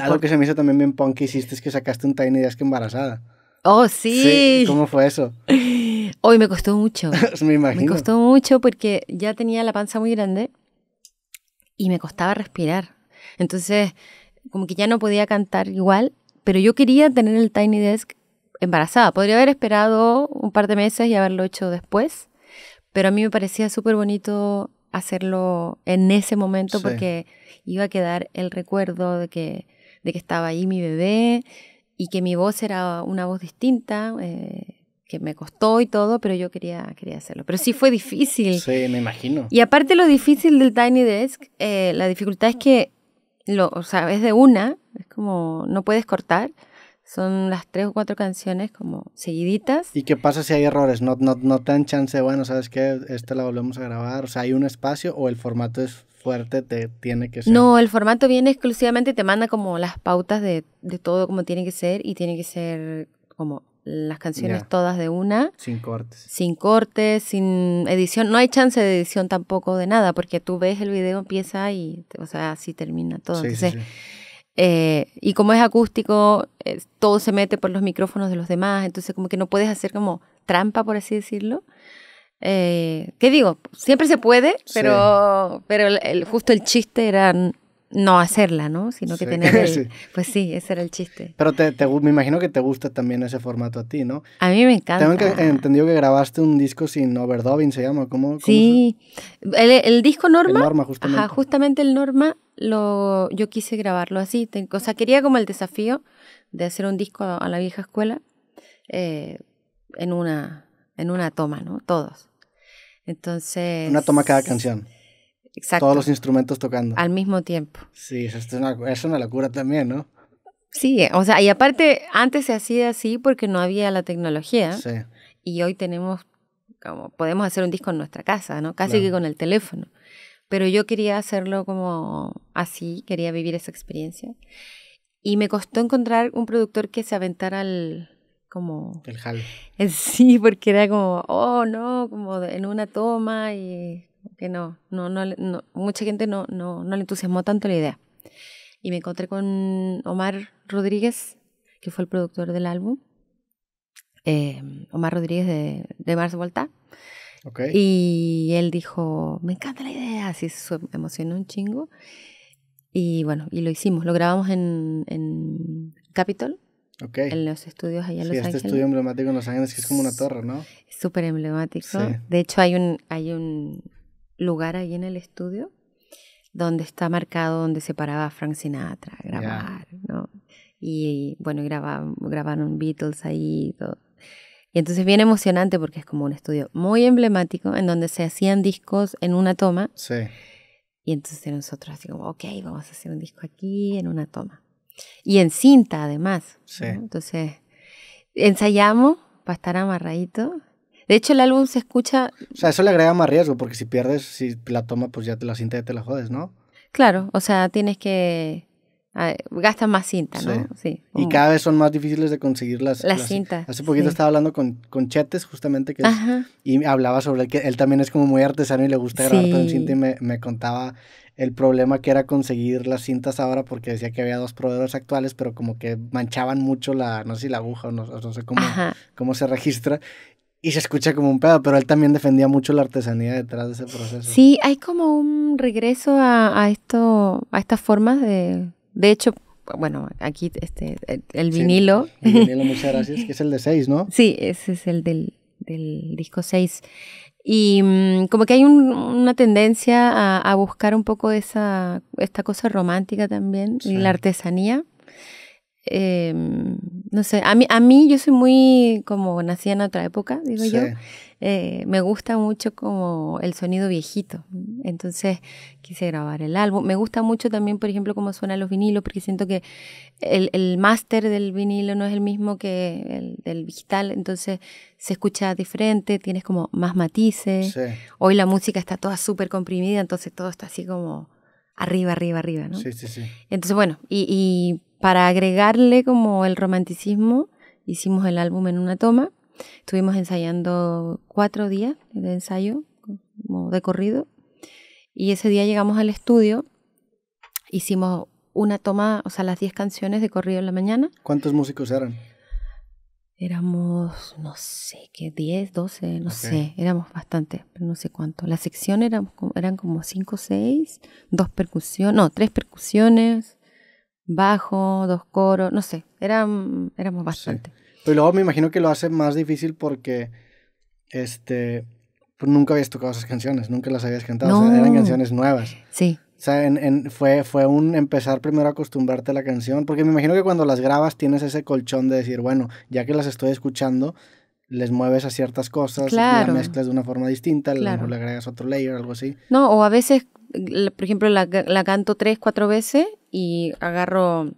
Algo que se me hizo también bien punk que hiciste es que sacaste un Tiny Desk embarazada. Oh, sí. ¿Cómo fue eso? Hoy me costó mucho. me imagino. Me costó mucho porque ya tenía la panza muy grande y me costaba respirar. Entonces, como que ya no podía cantar igual, pero yo quería tener el Tiny Desk embarazada. Podría haber esperado un par de meses y haberlo hecho después, pero a mí me parecía súper bonito hacerlo en ese momento porque iba a quedar el recuerdo de que de que estaba ahí mi bebé y que mi voz era una voz distinta, eh, que me costó y todo, pero yo quería, quería hacerlo. Pero sí fue difícil. Sí, me imagino. Y aparte lo difícil del Tiny Desk, eh, la dificultad es que, lo, o sea, es de una, es como no puedes cortar. Son las tres o cuatro canciones como seguiditas. ¿Y qué pasa si hay errores? No, no, no te dan chance, bueno, ¿sabes qué? Esta la volvemos a grabar. O sea, hay un espacio o el formato es no, el formato viene exclusivamente, y te manda como las pautas de, todo como tiene que ser y tiene que ser como las canciones todas de una. Sin cortes. Sin cortes, sin edición. No hay chance de edición tampoco de nada, porque tú ves el video, empieza y, o sea, así termina todo. Eh, y como es acústico, eh, todo se mete por los micrófonos de los demás, entonces como que no puedes hacer como trampa, por así decirlo. Eh, ¿Qué digo? Siempre se puede, pero, pero justo el chiste era no hacerla, ¿no? Sino que tener Pues sí, ese era el chiste. Pero te, me imagino que te gusta también ese formato a ti, ¿no? A mí me encanta. Tengo que, entendido que grabaste un disco sin overdubbing, ¿se llama? ¿Cómo? sí. El, disco Norma. Norma, justamente. Ajá, justamente el Norma, lo, yo quise grabarlo así. o sea, quería como el desafío de hacer un disco a, la vieja escuela eh, en, una, en una toma, ¿no? Todos. Entonces... Una toma cada canción. Exacto. Todos los instrumentos tocando. Al mismo tiempo. Sí, eso es una, locura también, ¿no? Sí, o sea, y aparte, antes se hacía así porque no había la tecnología. Sí. Y hoy tenemos, como, podemos hacer un disco en nuestra casa, ¿no? Casi que con el teléfono. Pero yo quería hacerlo como así, quería vivir esa experiencia. Y me costó encontrar un productor que se aventara al, como... El hall. sí, porque era como, oh, no, como en una toma y que no, no, no, mucha gente no, no, no le entusiasmó tanto la idea. Y me encontré con Omar Rodríguez, que fue el productor del álbum. Em, Omar Rodríguez de, de Mars Volta. Y él dijo, me encanta la idea, así se emocionó un chingo. Y bueno, y lo hicimos, lo grabamos en, en Capitol, Okay. En los estudios allá en sí, este estudio emblemático en Los Ángeles que es como una torre, ¿no? Súper emblemático. De hecho, hay un, hay un lugar ahí en el estudio donde está marcado donde se paraba Frank Sinatra a grabar, ¿no? Y, bueno, grabaron, grabaron Beatles ahí y todo. Y entonces bien emocionante porque es como un estudio muy emblemático en donde se hacían discos en una toma. Sí. Y entonces nosotros así como, ok, vamos a hacer un disco aquí en una toma. Y en cinta, además. Sí. Entonces, ensayamos para estar amarradito. De hecho, el álbum se escucha. O sea, eso le agrega más riesgo, porque si pierdes, si la toma, pues ya te, la cinta ya te la jodes, ¿no? Claro, o sea, tienes que ah, gastas más cinta, ¿no? Sí. Y cada vez son más difíciles de conseguir las, las, cintas. Hace poquito estaba hablando con, con Chetes, justamente, que y hablaba sobre que él también es como muy artesano y le gusta grabar todo en cinta y me, me contaba el problema que era conseguir las cintas ahora porque decía que había dos proveedores actuales, pero como que manchaban mucho la, no sé si la aguja o no, sé cómo, cómo se registra. Y se escucha como un pedo, pero él también defendía mucho la artesanía detrás de ese proceso. Sí, hay como un regreso a, esto, a estas formas de... De hecho, bueno, aquí este, el, vinilo. el vinilo, muchas gracias, que es el de 6, ¿no? Sí, ese es el del, del disco 6. Y mm, como que hay una tendencia a, buscar un poco esa, esta cosa romántica también, la artesanía. Em, no sé, a mí, a mí yo soy muy como nací en otra época, digo yo. Eh, me gusta mucho como el sonido viejito, entonces quise grabar el álbum. Me gusta mucho también, por ejemplo, como suenan los vinilos, porque siento que el, el máster del vinilo no es el mismo que el del digital, entonces se escucha diferente, tienes como más matices. Hoy la música está toda súper comprimida, entonces todo está así como arriba, arriba, arriba, Entonces, bueno, y para agregarle como el romanticismo, hicimos el álbum en una toma. Estuvimos ensayando cuatro días de ensayo, como de corrido. Y ese día llegamos al estudio, hicimos una toma, o sea, las diez canciones de corrido en la mañana. ¿Cuántos músicos eran? Éramos, no sé, qué, Diez, doce, no sé, éramos bastante, no sé cuánto. La sección eran, eran como cinco seis, dos percusiones, no, tres percusiones, bajo, dos coros, no sé, eran, éramos bastante. Y luego me imagino que lo hace más difícil porque este, pues nunca habías tocado esas canciones, nunca las habías cantado, eran canciones nuevas. Sí. O sea, fue, fue un empezar primero a acostumbrarte a la canción, porque me imagino que cuando las grabas tienes ese colchón de decir, bueno, ya que las estoy escuchando, les mueves a ciertas cosas, las mezclas de una forma distinta, le, le agregas otro layer, algo así. No, o a veces por ejemplo, la, canto tres, cuatro veces y agarro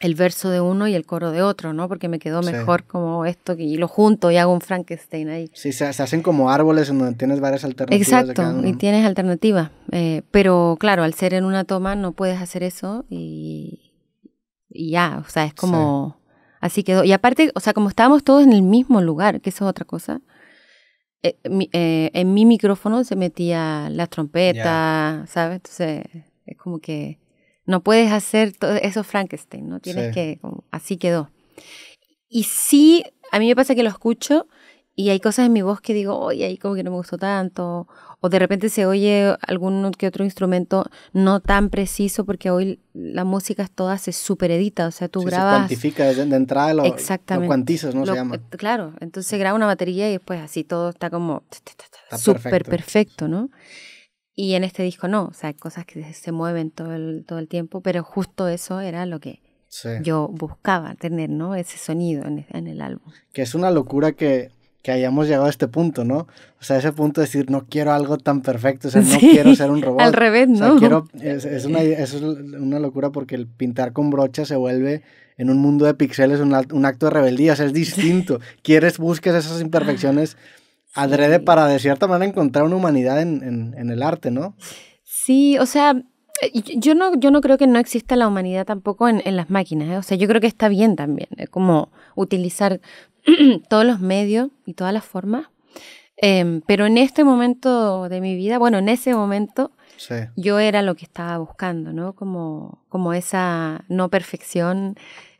el verso de uno y el coro de otro, ¿no? Porque me quedó mejor como esto y lo junto y hago un Frankenstein ahí. Sí, se, hacen como árboles en donde tienes varias alternativas. Exacto, y tienes alternativas. Eh, pero claro, al ser en una toma no puedes hacer eso y, ya, o sea, es como... Así quedó. Y aparte, o sea, como estábamos todos en el mismo lugar, que eso es otra cosa, eh, eh, en mi micrófono se metía la trompeta, ¿sabes? Entonces es como que no puedes hacer todo eso Frankenstein, ¿no? Tienes que, así quedó. Y sí, a mí me pasa que lo escucho y hay cosas en mi voz que digo, oye, ahí como que no me gustó tanto, o de repente se oye algún que otro instrumento no tan preciso, porque hoy la música es toda se superedita, o sea, tú grabas... Se cuantifica desde de entrada, lo, Exactamente. cuantizas, ¿no? se llama. Eh, claro, entonces se graba una batería y después así todo está como súper perfecto. ¿no? Y en este disco no, o sea, hay cosas que se mueven todo el, todo el tiempo, pero justo eso era lo que yo buscaba tener, ¿no? Ese sonido en, en el álbum. Que es una locura que que hayamos llegado a este punto, ¿no? O sea, ese punto de decir, no quiero algo tan perfecto, o sea, no quiero ser un robot. Al revés, ¿no? quiero, es, eh, eh. una, locura porque el pintar con brocha se vuelve en un mundo de pixeles un, acto de rebeldía, o sea, es distinto. Quieres, busques esas imperfecciones adrede para, de cierta manera, encontrar una humanidad en, el arte, ¿no? Sí, o sea, eh, yo no, yo no creo que no exista la humanidad tampoco en, las máquinas. O sea, yo creo que está bien también, ¿eh? como utilizar todos los medios y todas las formas. Em, pero en este momento de mi vida, bueno, en ese momento, yo era lo que estaba buscando, ¿no? Como, como esa no perfección,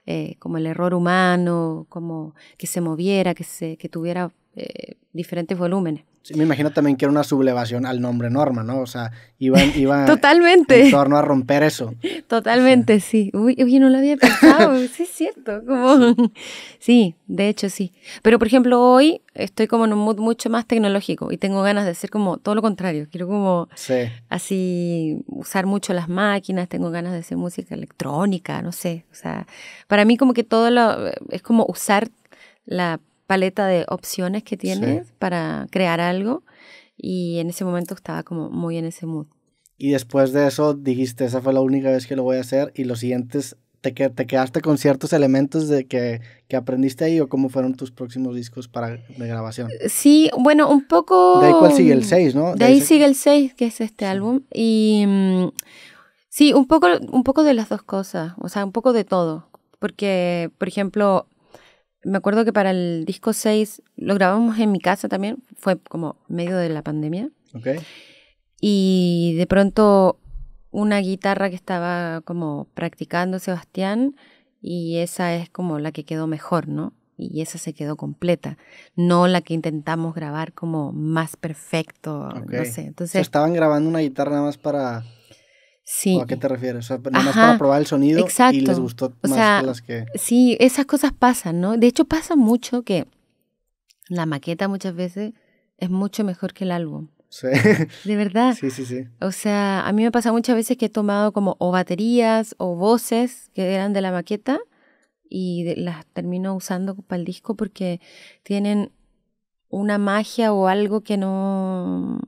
eh, como el error humano, como que se moviera, que, se, que tuviera eh, diferentes volúmenes. me imagino también que era una sublevación al nombre Norma, ¿no? O sea, iban, Totalmente. en torno a romper eso. Totalmente, sí. Uy, no lo había pensado, sí es cierto. Sí, de hecho sí. Pero por ejemplo, hoy estoy como en un mood mucho más tecnológico y tengo ganas de hacer como todo lo contrario. Quiero como así usar mucho las máquinas, tengo ganas de hacer música electrónica, no sé. O sea, para mí como que todo lo, es como usar la paleta de opciones que tienes para crear algo y en ese momento estaba como muy en ese mood. Y después de eso dijiste, esa fue la única vez que lo voy a hacer y los siguientes, ¿te, te quedaste con ciertos elementos de que, aprendiste ahí o cómo fueron tus próximos discos para, de grabación? Eh, sí, bueno, un poco... De ahí sigue el 6, mm, ¿no? De, ahí, sigue el 6, que es este álbum. Y mm, sí, un poco, un poco de las dos cosas, o sea, un poco de todo. Porque, por ejemplo, me acuerdo que para el disco 6 lo grabamos en mi casa también, fue como medio de la pandemia. Y de pronto una guitarra que estaba como practicando Sebastián y esa es como la que quedó mejor, ¿no? Y esa se quedó completa, no la que intentamos grabar como más perfecto, no sé. Entonces, estaban grabando una guitarra nada más para Sí. ¿A qué te refieres? O sea, probar el sonido y les gustó más que las que. Sí, esas cosas pasan, ¿no? De hecho, pasa mucho que la maqueta muchas veces es mucho mejor que el álbum. Sí. De verdad. Sí, sí, sí. O sea, a mí me pasa muchas veces que he tomado como o baterías o voces que eran de la maqueta y las termino usando para el disco porque tienen una magia o algo que no,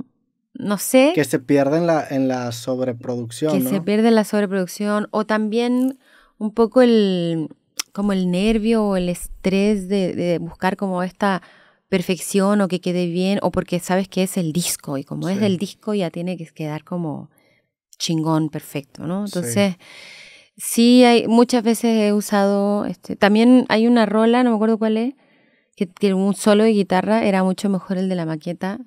no sé. Que se pierde en la, en la sobreproducción. Que se pierde en la sobreproducción o también un poco el, como el nervio o el estrés de, buscar como esta perfección o que quede bien o porque sabes que es el disco y como es del disco ya tiene que quedar como chingón, perfecto, ¿no? Entonces... Sí. hay, muchas veces he usado, este, también hay una rola, no me acuerdo cuál es, que, tiene un solo de guitarra era mucho mejor el de la maqueta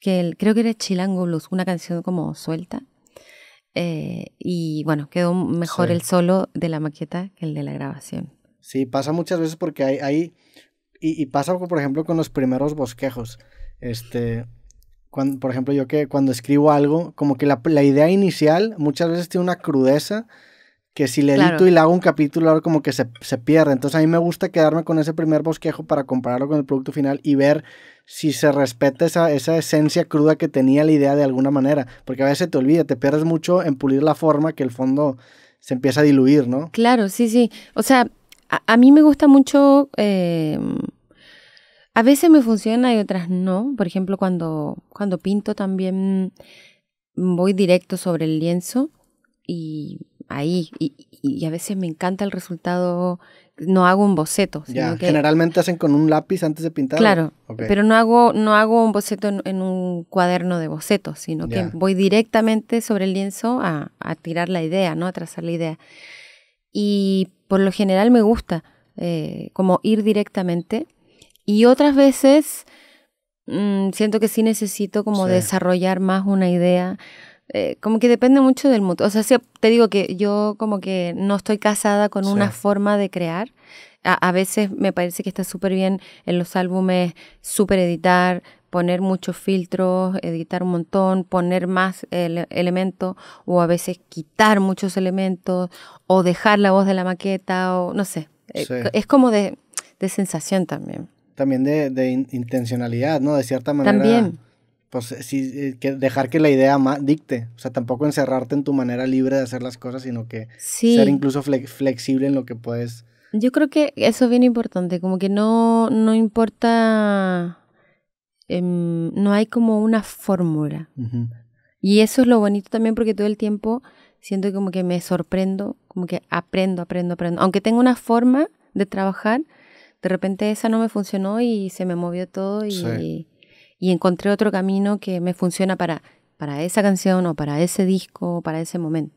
que el, creo que era Chilango Blues, una canción como suelta. Eh, y bueno, quedó mejor el solo de la maqueta que el de la grabación. Sí, pasa muchas veces porque hay, hay y, y, pasa por ejemplo con los primeros bosquejos. Este, cuando, por ejemplo, yo que cuando escribo algo, como que la, la idea inicial muchas veces tiene una crudeza que si le edito y le hago un capítulo, ahora como que se, pierde. Entonces a mí me gusta quedarme con ese primer bosquejo para compararlo con el producto final y ver si se respeta esa, esencia cruda que tenía la idea de alguna manera. Porque a veces te olvida, te pierdes mucho en pulir la forma que el fondo se empieza a diluir, ¿no? Claro, sí, sí. O sea, a, mí me gusta mucho... Eh, a veces me funciona y otras no. Por ejemplo, cuando, cuando pinto también voy directo sobre el lienzo y ahí. Y, a veces me encanta el resultado, no hago un boceto. ya, generalmente hacen con un lápiz antes de pintar. Claro, pero no hago, no hago un boceto en, un cuaderno de bocetos, sino que voy directamente sobre el lienzo a, a, tirar la idea, ¿no? A trazar la idea. Y por lo general me gusta eh, como ir directamente. Y otras veces mm, siento que sí necesito como desarrollar más una idea eh, como que depende mucho del mundo, O sea, te digo que yo como que no estoy casada con una forma de crear. A, veces me parece que está súper bien en los álbumes súper editar, poner muchos filtros, editar un montón, poner más elementos o a veces quitar muchos elementos o dejar la voz de la maqueta o no sé. Eh, es como de, de, sensación también. También de, de intencionalidad, ¿no? De cierta manera. También pues eh, sí, eh, dejar que la idea dicte, o sea, tampoco encerrarte en tu manera libre de hacer las cosas, sino que ser incluso flexible en lo que puedes. Yo creo que eso es bien importante, como que no, no importa, em, no hay como una fórmula. Y eso es lo bonito también porque todo el tiempo siento como que me sorprendo, como que aprendo, aprendo, aprendo. Aunque tengo una forma de trabajar, de repente esa no me funcionó y se me movió todo y y encontré otro camino que me funciona para, para esa canción o para ese disco o para ese momento.